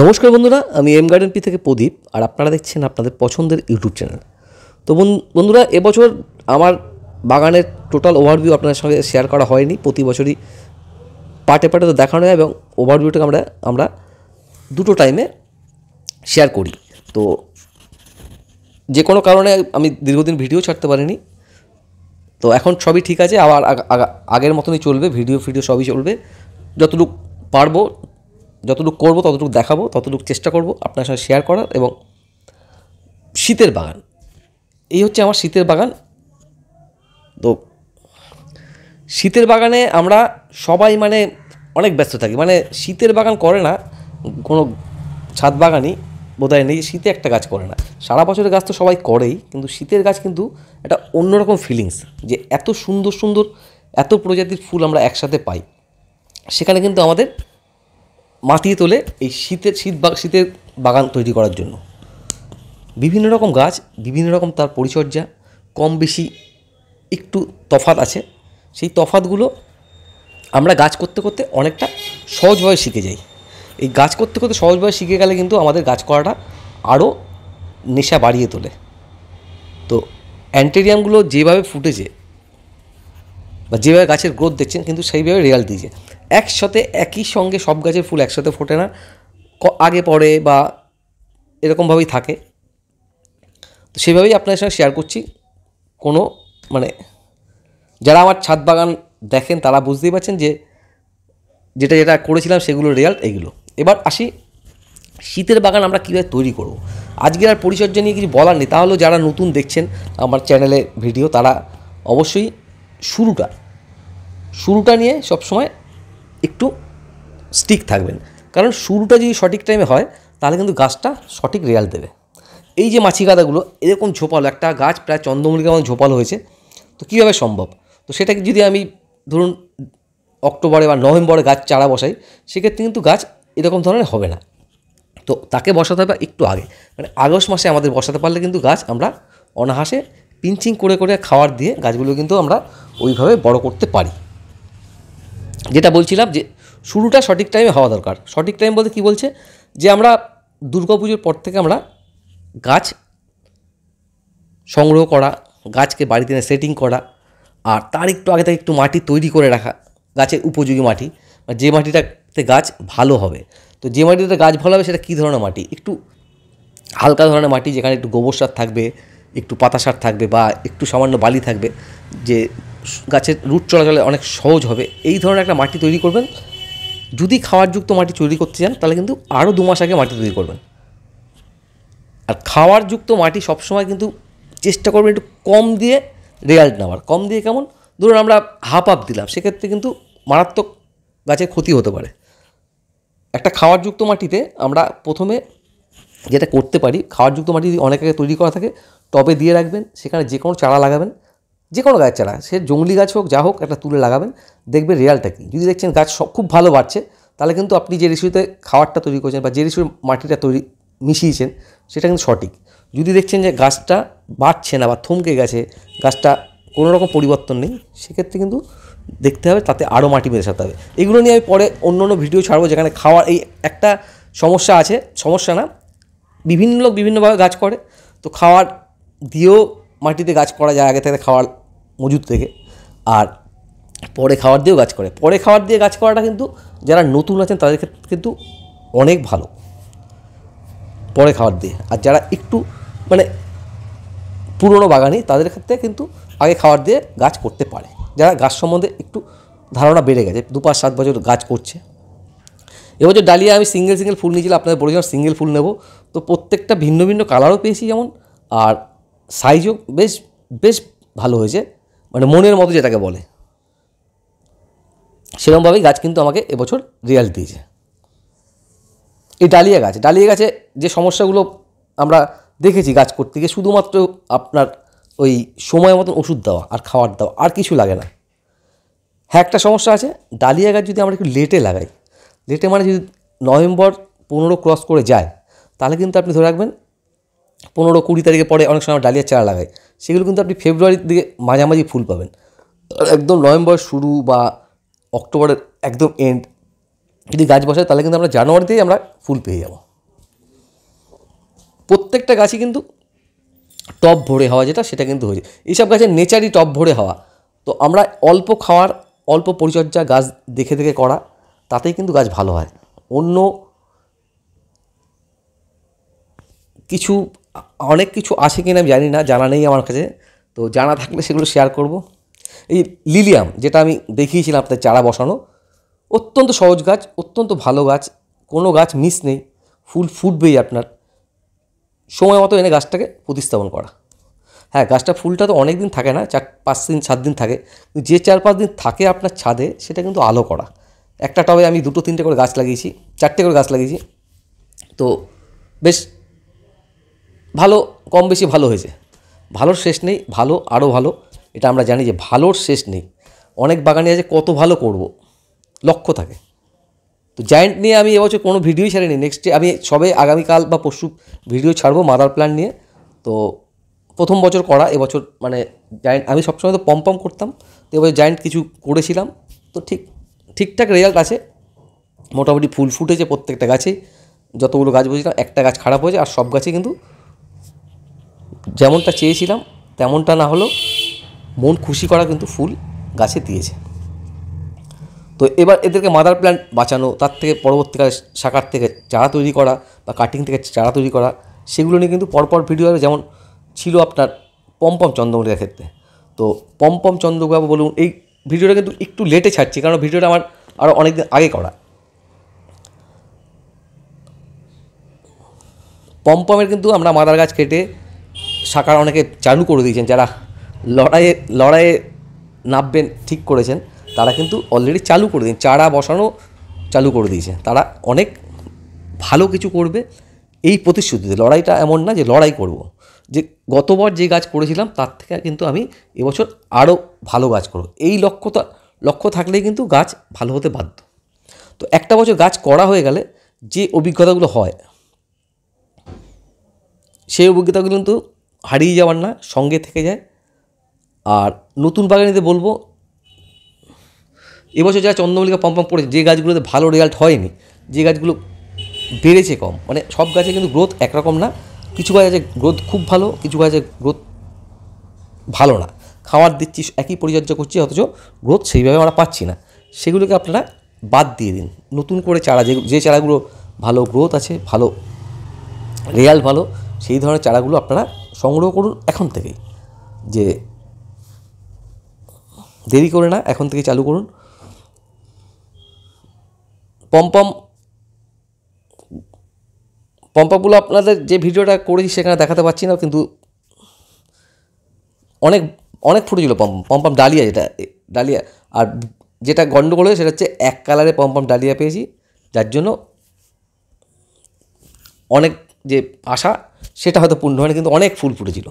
নমস্কার বন্ধুরা আমি এম গার্ডেন পি থেকে প্রদীপ আর আপনারা দেখছেন আপনাদের পছন্দের ইউটিউব চ্যানেল তো বন্ধুরা এবছর আমার বাগানের টোটাল ওভারভিউ আপনাদের সঙ্গে শেয়ার করা হয়নি প্রতি বছরই পার্টে পার্টে তো দেখানো হয় এবং ওভারভিউটাকে আমরা আমরা দুটো টাইমে শেয়ার করি তো যে কোনো কারণে আমি দীর্ঘদিন ভিডিও ছাড়তে পারিনি তো এখন সবই ঠিক আছে আবার আগের মতনই চলবে ভিডিও ফিডিও সবই চলবে যতটুকু পারবো যতটুকু করবো ততটুকু দেখাবো ততটুকু চেষ্টা করব আপনার সাথে শেয়ার করার এবং শীতের বাগান এই হচ্ছে আমার শীতের বাগান তো শীতের বাগানে আমরা সবাই মানে অনেক ব্যস্ত থাকি মানে শীতের বাগান করে না কোনো ছাদ বাগানই বোধহয় নেই শীতে একটা গাছ করে না সারা বছরের গাছ তো সবাই করেই কিন্তু শীতের গাছ কিন্তু একটা অন্যরকম ফিলিংস যে এত সুন্দর সুন্দর এত প্রজাতির ফুল আমরা একসাথে পাই সেখানে কিন্তু আমাদের মাতিয়ে তোলে এই শীতের শীত বা শীতের বাগান তৈরি করার জন্য বিভিন্ন রকম গাছ বিভিন্ন রকম তার পরিচর্যা কম বেশি একটু তফাত আছে সেই তফাতগুলো আমরা গাছ করতে করতে অনেকটা সহজভাবে শিখে যাই এই গাছ করতে করতে সহজভাবে শিখে গেলে কিন্তু আমাদের গাছ করাটা আরও নেশা বাড়িয়ে তোলে তো অ্যান্টেরিয়ামগুলো যেভাবে ফুটেছে বা যেভাবে গাছের গ্রোথ দেখছেন কিন্তু সেইভাবে রেজাল্ট দিয়েছে একসাথে একই সঙ্গে সব গাছের ফুল একসাথে ফোটে না আগে পরে বা এরকমভাবেই থাকে তো সেভাবেই আপনাদের সঙ্গে শেয়ার করছি কোনো মানে যারা আমার ছাদ বাগান দেখেন তারা বুঝতেই পারছেন যে যেটা যেটা করেছিলাম সেগুলো রেজাল্ট এগুলো এবার আসি শীতের বাগান আমরা কীভাবে তৈরি করব আজকের আর পরিচর্যা নিয়ে কিছু বলার নেই তাহলেও যারা নতুন দেখছেন আমার চ্যানেলে ভিডিও তারা অবশ্যই শুরুটা শুরুটা নিয়ে সবসময় একটু স্টিক থাকবেন কারণ শুরুটা যদি সঠিক টাইমে হয় তাহলে কিন্তু গাছটা সঠিক রেয়াল দেবে এই যে মাছি কাদাগুলো এরকম ঝোপালো একটা গাছ প্রায় চন্দ্রমল্লিকা আমার ঝোপালো হয়েছে তো কীভাবে সম্ভব তো সেটাকে যদি আমি ধরুন অক্টোবরে বা নভেম্বরে গাছ চারা বসাই সেক্ষেত্রে কিন্তু গাছ এরকম ধরনের হবে না তো তাকে বসাতে হবে একটু আগে মানে আগস্ট মাসে আমাদের বসাতে পারলে কিন্তু গাছ আমরা অনাহাসে পিঞ্চিং করে করে খাওয়ার দিয়ে গাছগুলো কিন্তু আমরা ওইভাবে বড় করতে পারি যেটা বলছিলাম যে শুরুটা সঠিক টাইমে হওয়া দরকার সঠিক টাইম বলতে কি বলছে যে আমরা দুর্গা পুজোর পর থেকে আমরা গাছ সংগ্রহ করা গাছকে বাড়িতে এনে সেটিং করা আর তার একটু আগে থেকে একটু মাটি তৈরি করে রাখা গাছের উপযোগী মাটি যে মাটিটাতে গাছ ভালো হবে তো যে মাটিতে গাছ ভালো হবে সেটা কী ধরনের মাটি একটু হালকা ধরনের মাটি যেখানে একটু গোবর সার থাকবে একটু পাতাসার থাকবে বা একটু সামান্য বালি থাকবে যে গাছের রুট চলাচলে অনেক সহজ হবে এই ধরনের একটা মাটি তৈরি করবেন যদি খাওয়ারযুক্ত মাটি তৈরি করতে চান তাহলে কিন্তু আরও দু মাস আগে মাটি তৈরি করবেন আর খাওয়ারযুক্ত মাটি সবসময় কিন্তু চেষ্টা করবেন একটু কম দিয়ে রেয়াল্ট নেওয়ার কম দিয়ে কেমন ধরুন আমরা হাফ আপ দিলাম সেক্ষেত্রে কিন্তু মারাত্মক গাছের ক্ষতি হতে পারে একটা খাওয়ারযুক্ত মাটিতে আমরা প্রথমে যেটা করতে পারি খাওয়ারযুক্ত মাটি যদি অনেক আগে তৈরি করা থাকে টবে দিয়ে রাখবেন সেখানে যে কোনো চারা লাগাবেন যে কোনো গাছ চারা সে জঙ্গলি গাছ হোক যা হোক একটা তুলে লাগাবেন দেখবেন রেয়ালটা কি যদি দেখছেন গাছ সব খুব ভালো বাড়ছে তাহলে কিন্তু আপনি যে রেসিপিতে খাবারটা তৈরি করেছেন বা যে রেসিপির মাটিটা তৈরি মিশিয়েছেন সেটা কিন্তু সঠিক যদি দেখছেন যে গাছটা বাড়ছে না বা থমকে গেছে গাছটা কোনো রকম পরিবর্তন নেই সেক্ষেত্রে কিন্তু দেখতে হবে তাতে আরও মাটি মেশাতে হবে এগুলো নিয়ে আমি পরে অন্য অন্য ভিডিও ছাড়বো যেখানে খাওয়ার এই একটা সমস্যা আছে সমস্যা না বিভিন্ন লোক বিভিন্নভাবে গাছ করে তো খাওয়ার দিয়েও মাটিতে গাছ করা যায় আগে থেকে খাওয়ার মজুদ থেকে আর পরে খাওয়ার দিয়েও গাছ করে পরে খাওয়ার দিয়ে গাছ করাটা কিন্তু যারা নতুন আছেন তাদের ক্ষেত্রে কিন্তু অনেক ভালো পরে খাওয়ার দিয়ে আর যারা একটু মানে পুরনো বাগানি তাদের ক্ষেত্রে কিন্তু আগে খাওয়ার দিয়ে গাছ করতে পারে যারা গাছ সম্বন্ধে একটু ধারণা বেড়ে গেছে দু পাঁচ সাত বছর গাছ করছে এবছর ডালিয়া আমি সিঙ্গেল সিঙ্গেল ফুল নিয়েছিলাম আপনাদের বলেছিলাম সিঙ্গেল ফুল নেব তো প্রত্যেকটা ভিন্ন ভিন্ন কালারও পেয়েছি যেমন আর সাইজও বেশ বেশ ভালো হয়েছে মানে মনের মতো যেটাকে বলে সেরকমভাবেই গাছ কিন্তু আমাকে এবছর রিয়াল দিয়েছে এই ডালিয়া গাছ ডালিয়া গাছে যে সমস্যাগুলো আমরা দেখেছি গাছ করতে গিয়ে শুধুমাত্র আপনার ওই সময় মতন ওষুধ দেওয়া আর খাওয়ার দেওয়া আর কিছু লাগে না হ্যাঁ একটা সমস্যা আছে ডালিয়া গাছ যদি আমরা একটু লেটে লাগাই লেটে মানে যদি নভেম্বর পনেরো ক্রস করে যায় তাহলে কিন্তু আপনি ধরে রাখবেন পনেরো কুড়ি তারিখে পরে অনেক সময় ডালিয়ার চারা লাগায় সেগুলো কিন্তু আপনি ফেব্রুয়ারির দিকে মাঝামাঝি ফুল পাবেন একদম নভেম্বর শুরু বা অক্টোবরের একদম এন্ড যদি গাছ বসায় তাহলে কিন্তু আমরা জানুয়ারিতেই আমরা ফুল পেয়ে যাব প্রত্যেকটা গাছই কিন্তু টপ ভরে হওয়া যেটা সেটা কিন্তু হয়েছে এইসব গাছের নেচারই টপ ভরে হওয়া তো আমরা অল্প খাওয়ার অল্প পরিচর্যা গাছ দেখে দেখে করা তাতেই কিন্তু গাছ ভালো হয় অন্য কিছু অনেক কিছু আছে কিনা আমি জানি না জানা নেই আমার কাছে তো জানা থাকলে সেগুলো শেয়ার করব এই লিলিয়াম যেটা আমি দেখিয়েছিলাম আপনাদের চারা বসানো অত্যন্ত সহজ গাছ অত্যন্ত ভালো গাছ কোনো গাছ মিস নেই ফুল ফুটবেই আপনার সময় মতো এনে গাছটাকে প্রতিস্থাপন করা হ্যাঁ গাছটা ফুলটা তো অনেক দিন থাকে না চার পাঁচ দিন সাত দিন থাকে যে চার পাঁচ দিন থাকে আপনার ছাদে সেটা কিন্তু আলো করা একটা টবে আমি দুটো তিনটে করে গাছ লাগিয়েছি চারটে করে গাছ লাগিয়েছি তো বেশ ভালো কম বেশি ভালো হয়েছে ভালোর শেষ নেই ভালো আরও ভালো এটা আমরা জানি যে ভালোর শেষ নেই অনেক বাগানে আছে কত ভালো করব লক্ষ্য থাকে তো জায়েন্ট নিয়ে আমি এবছর কোনো ভিডিওই ছাড়িনি নেক্সট আমি সবে আগামীকাল বা পরশু ভিডিও ছাড়বো মাদার প্ল্যান নিয়ে তো প্রথম বছর করা এবছর মানে জায়েন্ট আমি সবসময় তো পম পম করতাম তো এবছর জায়েন্ট কিছু করেছিলাম তো ঠিক ঠিকঠাক রেজাল্ট আছে মোটামুটি ফুল ফুটেছে প্রত্যেকটা গাছে যতগুলো গাছ বসেছিলাম একটা গাছ খারাপ হয়েছে আর সব গাছে কিন্তু যেমনটা চেয়েছিলাম তেমনটা না হলেও মন খুশি করা কিন্তু ফুল গাছে দিয়েছে তো এবার এদেরকে মাদার প্ল্যান্ট বাঁচানো তার থেকে পরবর্তীকালে শাখার থেকে চারা তৈরি করা বা কাটিং থেকে চারা তৈরি করা সেগুলো নিয়ে কিন্তু পরপর ভিডিও হবে যেমন ছিল আপনার পম্পম চন্দ্রমুখীর ক্ষেত্রে তো পম্পম চন্দ্রবাবু বলুন এই ভিডিওটা কিন্তু একটু লেটে ছাড়ছি কারণ ভিডিওটা আমার আরও অনেকদিন আগে করা পম্পমের কিন্তু আমরা মাদার গাছ কেটে শাখার অনেকে চালু করে দিয়েছেন যারা লড়াইয়ে লড়াইয়ে নামবেন ঠিক করেছেন তারা কিন্তু অলরেডি চালু করে দিয়েছেন চারা বসানো চালু করে দিয়েছে তারা অনেক ভালো কিছু করবে এই প্রতিশ্রুতিতে লড়াইটা এমন না যে লড়াই করব। যে গতবার যে গাছ করেছিলাম তার থেকে কিন্তু আমি এবছর আরও ভালো গাছ করব এই লক্ষ্যতা লক্ষ্য থাকলেই কিন্তু গাছ ভালো হতে বাধ্য তো একটা বছর গাছ করা হয়ে গেলে যে অভিজ্ঞতাগুলো হয় সেই অভিজ্ঞতাগুলো কিন্তু হারিয়ে যাওয়ার না সঙ্গে থেকে যায় আর নতুন বাগানিতে বলবো এবছর যারা চন্দ্রমল্লিকা পম পড়েছে যে গাছগুলোতে ভালো রেজাল্ট হয়নি যে গাছগুলো বেড়েছে কম মানে সব গাছে কিন্তু গ্রোথ একরকম না কিছু গাছ আছে গ্রোথ খুব ভালো কিছু গাছে গ্রোথ ভালো না খাবার দিচ্ছি একই পরিচর্যা করছি অথচ গ্রোথ সেইভাবে আমরা পাচ্ছি না সেগুলোকে আপনারা বাদ দিয়ে দিন নতুন করে চারা যে যে চারাগুলো ভালো গ্রোথ আছে ভালো রেয়াল ভালো সেই ধরনের চারাগুলো আপনারা সংগ্রহ করুন এখন থেকেই যে দেরি করে না এখন থেকে চালু করুন পম্পম পম্পাপগুলো আপনাদের যে ভিডিওটা করেছি সেখানে দেখাতে পারছি না কিন্তু অনেক অনেক ফুটে ছিল পম্পম পম্পাম ডালিয়া যেটা ডালিয়া আর যেটা গণ্ডগোল হয়েছে সেটা হচ্ছে এক কালারে পম্পম ডালিয়া পেয়েছি যার জন্য অনেক যে আশা সেটা হয়তো পূর্ণ হয়নি কিন্তু অনেক ফুল ফুটেছিল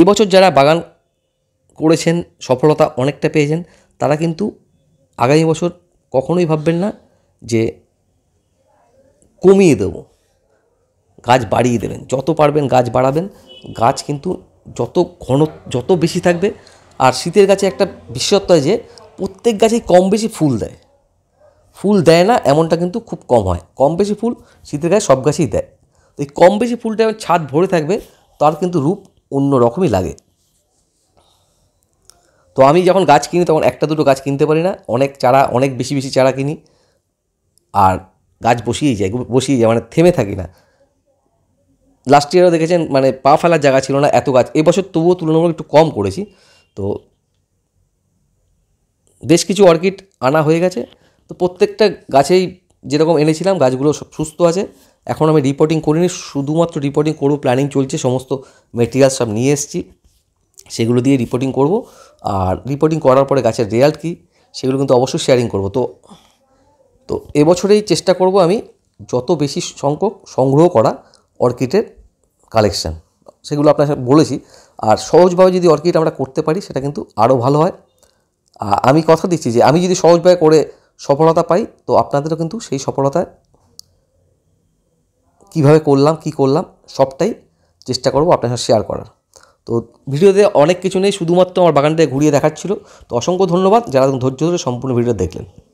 এবছর যারা বাগান করেছেন সফলতা অনেকটা পেয়েছেন তারা কিন্তু আগামী বছর কখনোই ভাববেন না যে কমিয়ে দেব গাছ বাড়িয়ে দেবেন যত পারবেন গাছ বাড়াবেন গাছ কিন্তু যত ঘন যত বেশি থাকবে আর শীতের গাছে একটা বিশেষত্ব হয় যে প্রত্যেক গাছেই কম বেশি ফুল দেয় ফুল দেয় না এমনটা কিন্তু খুব কম হয় কম বেশি ফুল শীতের গাছে সব গাছেই দেয় তো এই কম বেশি ফুলটা ছাদ ভরে থাকবে তার কিন্তু রূপ অন্য রকমই লাগে তো আমি যখন গাছ কিনি তখন একটা দুটো গাছ কিনতে পারি না অনেক চারা অনেক বেশি বেশি চারা কিনি আর গাছ বসিয়েই যায় বসিয়ে যায় মানে থেমে থাকি না লাস্ট ইয়ারও দেখেছেন মানে পা ফেলার জায়গা ছিল না এত গাছ এবছর তবুও তুলনামূলক একটু কম করেছি তো বেশ কিছু অর্কিড আনা হয়ে গেছে তো প্রত্যেকটা গাছেই যেরকম এনেছিলাম গাছগুলো সুস্থ আছে এখন আমি রিপোর্টিং করিনি শুধুমাত্র রিপোর্টিং করবো প্ল্যানিং চলছে সমস্ত মেটেরিয়াল সব নিয়ে এসেছি সেগুলো দিয়ে রিপোর্টিং করব আর রিপোর্টিং করার পরে গাছের রেজাল্ট কী সেগুলো কিন্তু অবশ্যই শেয়ারিং করব তো তো এবছরেই চেষ্টা করব আমি যত বেশি সংখ্যক সংগ্রহ করা অর্কিডের কালেকশান সেগুলো আপনার বলেছি আর সহজভাবে যদি অর্কিড আমরা করতে পারি সেটা কিন্তু আরও ভালো হয় আমি কথা দিচ্ছি যে আমি যদি সহজভাবে করে সফলতা পাই তো আপনাদেরও কিন্তু সেই সফলতায় কিভাবে করলাম কি করলাম সবটাই চেষ্টা করব আপনার সাথে শেয়ার করার তো ভিডিওতে অনেক কিছু নেই শুধুমাত্র আমার বাগানটা ঘুরিয়ে দেখাচ্ছিল তো অসংখ্য ধন্যবাদ যারা ধৈর্য ধরে সম্পূর্ণ ভিডিও দেখলেন